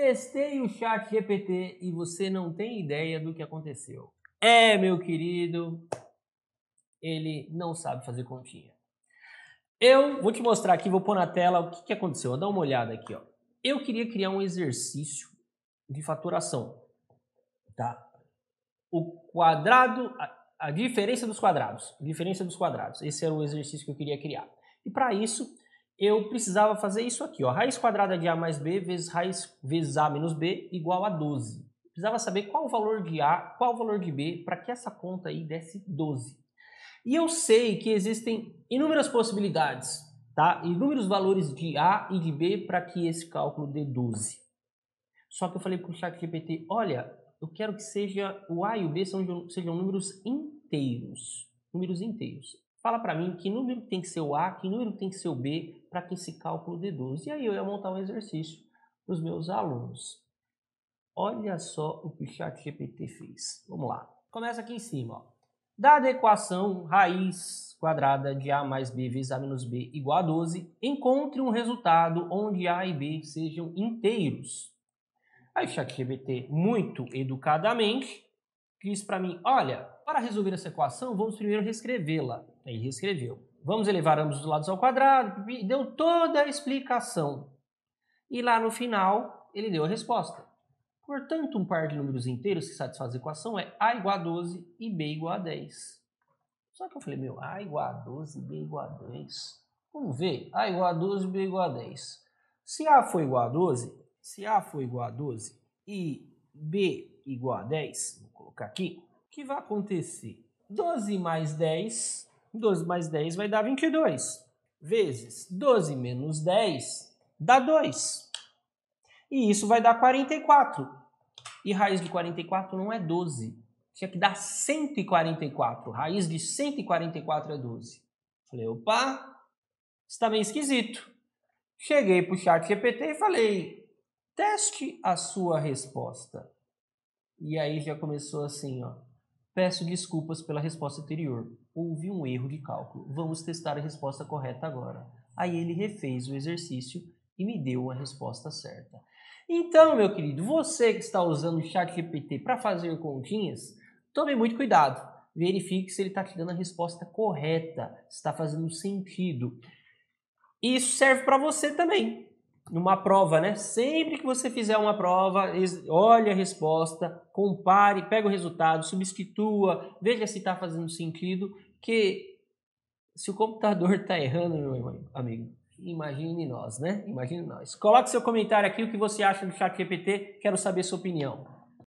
Testei o chat GPT e você não tem ideia do que aconteceu. É, meu querido, ele não sabe fazer continha. Eu vou te mostrar aqui, vou pôr na tela o que, que aconteceu. Dá uma olhada aqui. Ó. Eu queria criar um exercício de faturação. Tá? O quadrado, a, a diferença dos quadrados. A diferença dos quadrados. Esse era o exercício que eu queria criar. E para isso, eu precisava fazer isso aqui, ó, raiz quadrada de A mais B vezes raiz vezes A menos B igual a 12. Precisava saber qual o valor de A, qual o valor de B, para que essa conta aí desse 12. E eu sei que existem inúmeras possibilidades, tá? inúmeros valores de A e de B para que esse cálculo dê 12. Só que eu falei para o chat GPT, olha, eu quero que seja o A e o B sejam, sejam números inteiros. Números inteiros. Fala para mim que número tem que ser o A, que número tem que ser o B para que esse cálculo dê 12. E aí eu ia montar um exercício para os meus alunos. Olha só o que o chat GPT fez. Vamos lá. Começa aqui em cima. Ó. Dada a equação raiz quadrada de A mais B vezes A menos B igual a 12, encontre um resultado onde A e B sejam inteiros. Aí o chat GPT, muito educadamente, diz para mim, olha, para resolver essa equação, vamos primeiro reescrevê-la. Aí reescreveu. Vamos elevar ambos os lados ao quadrado. Deu toda a explicação. E lá no final, ele deu a resposta. Portanto, um par de números inteiros que satisfaz a equação é A igual a 12 e B igual a 10. Só que eu falei, meu, A igual a 12, B igual a 10. Vamos ver. A igual a 12, B igual a 10. Se A for igual a 12, se A for igual a 12 e B igual a 10, vou colocar aqui, o que vai acontecer? 12 mais 10 12 mais 10 vai dar 22. Vezes 12 menos 10 dá 2. E isso vai dar 44. E raiz de 44 não é 12. Tinha que dar 144. Raiz de 144 é 12. Falei, opa, está meio esquisito. Cheguei para o chat GPT e falei, teste a sua resposta. E aí já começou assim, ó. Peço desculpas pela resposta anterior. Houve um erro de cálculo. Vamos testar a resposta correta agora. Aí ele refez o exercício e me deu a resposta certa. Então, meu querido, você que está usando o chat GPT para fazer continhas, tome muito cuidado. Verifique se ele está te dando a resposta correta, se está fazendo sentido. Isso serve para você também numa prova, né? Sempre que você fizer uma prova, olhe a resposta, compare, pega o resultado, substitua, veja se está fazendo sentido, que se o computador está errando, meu amigo, imagine nós, né? Imagine nós. Coloque seu comentário aqui, o que você acha do chat GPT, quero saber sua opinião.